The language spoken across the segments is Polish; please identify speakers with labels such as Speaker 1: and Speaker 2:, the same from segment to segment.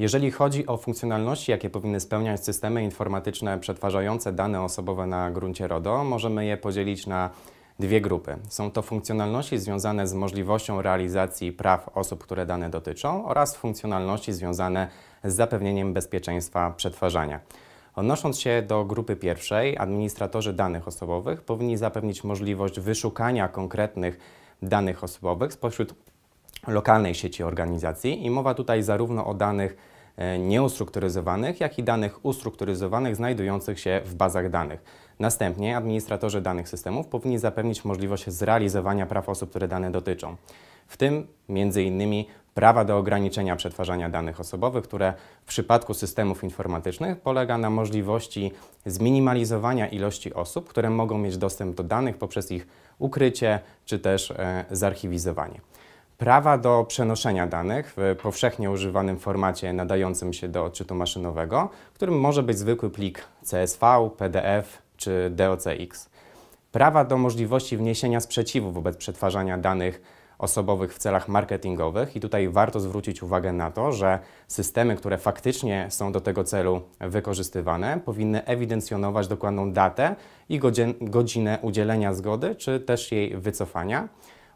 Speaker 1: Jeżeli chodzi o funkcjonalności, jakie powinny spełniać systemy informatyczne przetwarzające dane osobowe na gruncie RODO, możemy je podzielić na dwie grupy. Są to funkcjonalności związane z możliwością realizacji praw osób, które dane dotyczą oraz funkcjonalności związane z zapewnieniem bezpieczeństwa przetwarzania. Odnosząc się do grupy pierwszej, administratorzy danych osobowych powinni zapewnić możliwość wyszukania konkretnych danych osobowych spośród lokalnej sieci organizacji i mowa tutaj zarówno o danych e, nieustrukturyzowanych, jak i danych ustrukturyzowanych znajdujących się w bazach danych. Następnie administratorzy danych systemów powinni zapewnić możliwość zrealizowania praw osób, które dane dotyczą, w tym m.in. prawa do ograniczenia przetwarzania danych osobowych, które w przypadku systemów informatycznych polega na możliwości zminimalizowania ilości osób, które mogą mieć dostęp do danych poprzez ich ukrycie czy też e, zarchiwizowanie. Prawa do przenoszenia danych w powszechnie używanym formacie nadającym się do odczytu maszynowego, którym może być zwykły plik CSV, PDF czy DOCX. Prawa do możliwości wniesienia sprzeciwu wobec przetwarzania danych osobowych w celach marketingowych i tutaj warto zwrócić uwagę na to, że systemy, które faktycznie są do tego celu wykorzystywane, powinny ewidencjonować dokładną datę i godzinę udzielenia zgody czy też jej wycofania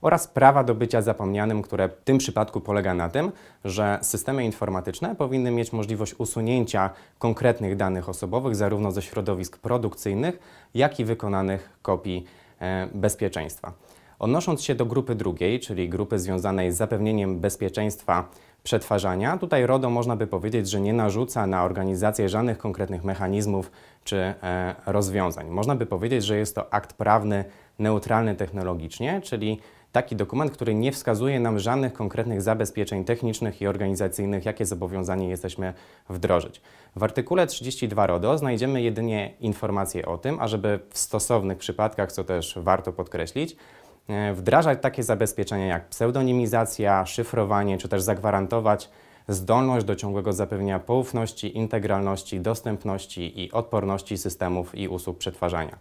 Speaker 1: oraz prawa do bycia zapomnianym, które w tym przypadku polega na tym, że systemy informatyczne powinny mieć możliwość usunięcia konkretnych danych osobowych zarówno ze środowisk produkcyjnych, jak i wykonanych kopii e, bezpieczeństwa. Odnosząc się do grupy drugiej, czyli grupy związanej z zapewnieniem bezpieczeństwa przetwarzania, tutaj RODO można by powiedzieć, że nie narzuca na organizację żadnych konkretnych mechanizmów czy e, rozwiązań. Można by powiedzieć, że jest to akt prawny neutralny technologicznie, czyli taki dokument, który nie wskazuje nam żadnych konkretnych zabezpieczeń technicznych i organizacyjnych, jakie zobowiązani jesteśmy wdrożyć. W artykule 32 RODO znajdziemy jedynie informacje o tym, ażeby w stosownych przypadkach, co też warto podkreślić, e, wdrażać takie zabezpieczenia jak pseudonimizacja, szyfrowanie, czy też zagwarantować zdolność do ciągłego zapewnienia poufności, integralności, dostępności i odporności systemów i usług przetwarzania.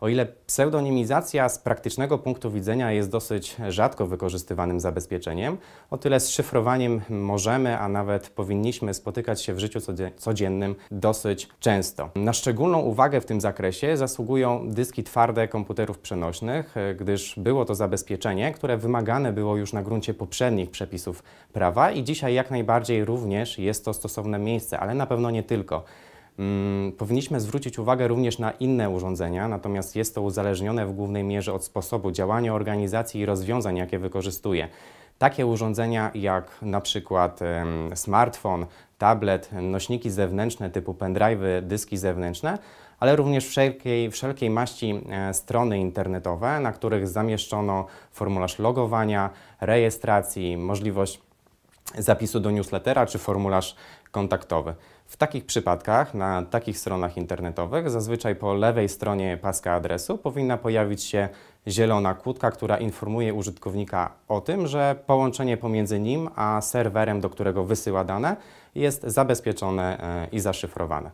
Speaker 1: O ile pseudonimizacja z praktycznego punktu widzenia jest dosyć rzadko wykorzystywanym zabezpieczeniem, o tyle z szyfrowaniem możemy, a nawet powinniśmy spotykać się w życiu codziennym dosyć często. Na szczególną uwagę w tym zakresie zasługują dyski twarde komputerów przenośnych, gdyż było to zabezpieczenie, które wymagane było już na gruncie poprzednich przepisów prawa i dzisiaj jak najbardziej również jest to stosowne miejsce, ale na pewno nie tylko. Mm, powinniśmy zwrócić uwagę również na inne urządzenia, natomiast jest to uzależnione w głównej mierze od sposobu działania organizacji i rozwiązań, jakie wykorzystuje. Takie urządzenia jak na przykład smartfon, tablet, nośniki zewnętrzne typu pendrive, dyski zewnętrzne, ale również wszelkiej, wszelkiej maści e, strony internetowe, na których zamieszczono formularz logowania, rejestracji, możliwość zapisu do newslettera czy formularz kontaktowy. W takich przypadkach, na takich stronach internetowych, zazwyczaj po lewej stronie paska adresu powinna pojawić się zielona kłódka, która informuje użytkownika o tym, że połączenie pomiędzy nim a serwerem, do którego wysyła dane, jest zabezpieczone e, i zaszyfrowane.